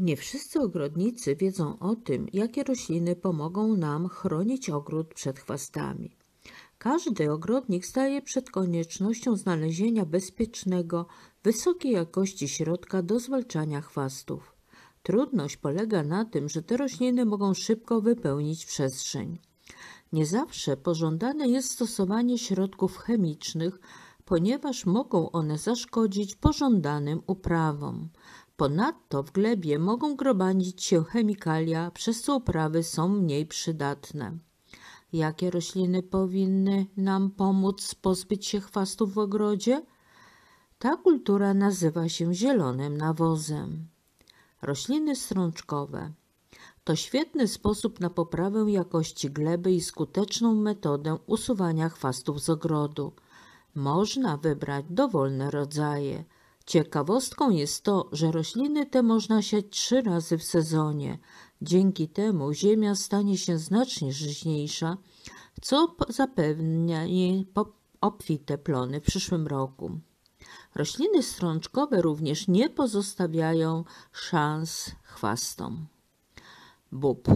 Nie wszyscy ogrodnicy wiedzą o tym, jakie rośliny pomogą nam chronić ogród przed chwastami. Każdy ogrodnik staje przed koniecznością znalezienia bezpiecznego, wysokiej jakości środka do zwalczania chwastów. Trudność polega na tym, że te rośliny mogą szybko wypełnić przestrzeń. Nie zawsze pożądane jest stosowanie środków chemicznych, ponieważ mogą one zaszkodzić pożądanym uprawom. Ponadto w glebie mogą gromadzić się chemikalia, przez co uprawy są mniej przydatne. Jakie rośliny powinny nam pomóc pozbyć się chwastów w ogrodzie? Ta kultura nazywa się zielonym nawozem. Rośliny strączkowe to świetny sposób na poprawę jakości gleby i skuteczną metodę usuwania chwastów z ogrodu. Można wybrać dowolne rodzaje – Ciekawostką jest to, że rośliny te można siać trzy razy w sezonie. Dzięki temu ziemia stanie się znacznie żyźniejsza, co zapewnia jej obfite plony w przyszłym roku. Rośliny strączkowe również nie pozostawiają szans chwastom. Bób.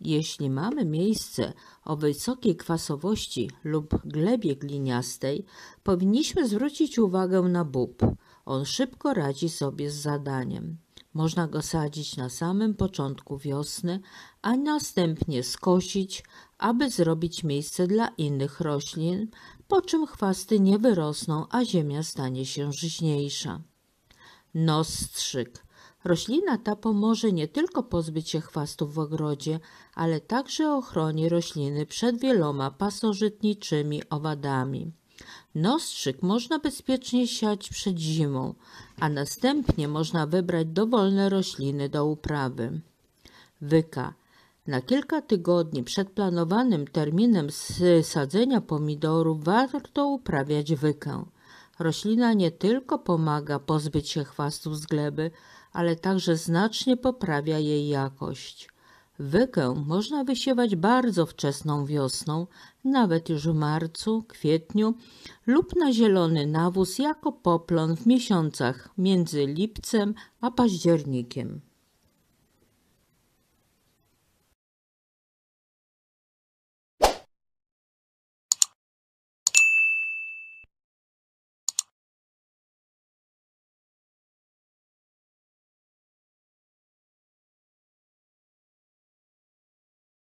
Jeśli mamy miejsce o wysokiej kwasowości lub glebie gliniastej, powinniśmy zwrócić uwagę na bób – on szybko radzi sobie z zadaniem. Można go sadzić na samym początku wiosny, a następnie skosić, aby zrobić miejsce dla innych roślin, po czym chwasty nie wyrosną, a ziemia stanie się żyźniejsza. Nostrzyk. Roślina ta pomoże nie tylko pozbyć się chwastów w ogrodzie, ale także ochroni rośliny przed wieloma pasożytniczymi owadami. Nostrzyk można bezpiecznie siać przed zimą, a następnie można wybrać dowolne rośliny do uprawy. Wyka. Na kilka tygodni przed planowanym terminem sadzenia pomidorów warto uprawiać wykę. Roślina nie tylko pomaga pozbyć się chwastów z gleby, ale także znacznie poprawia jej jakość. Wykę można wysiewać bardzo wczesną wiosną, nawet już w marcu, kwietniu lub na zielony nawóz jako poplon w miesiącach między lipcem a październikiem.